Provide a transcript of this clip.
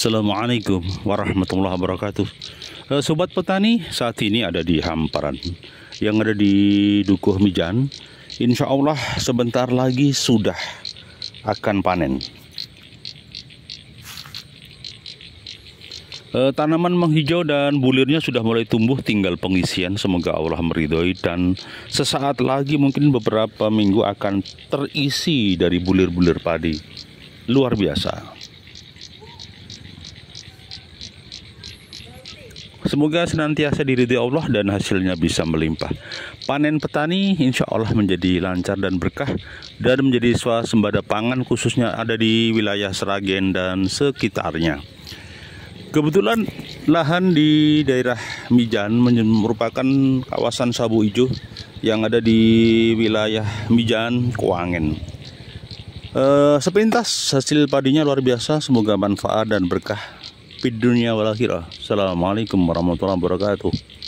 Assalamualaikum warahmatullahi wabarakatuh eh, Sobat petani saat ini ada di hamparan Yang ada di Dukuh Mijan Insya Allah sebentar lagi sudah akan panen eh, tanaman menghijau dan bulirnya sudah mulai tumbuh tinggal pengisian semoga Allah meridhoi dan sesaat lagi mungkin beberapa minggu akan terisi dari bulir-bulir padi luar biasa Semoga senantiasa diridhoi Allah dan hasilnya bisa melimpah. Panen petani insya Allah menjadi lancar dan berkah dan menjadi swasembada pangan khususnya ada di wilayah Seragen dan sekitarnya. Kebetulan lahan di daerah Mijan merupakan kawasan sabu hijau yang ada di wilayah Mijan, Kuangen. E, sepintas hasil padinya luar biasa, semoga manfaat dan berkah fid dunia wal akhirah. Assalamualaikum warahmatullahi wabarakatuh.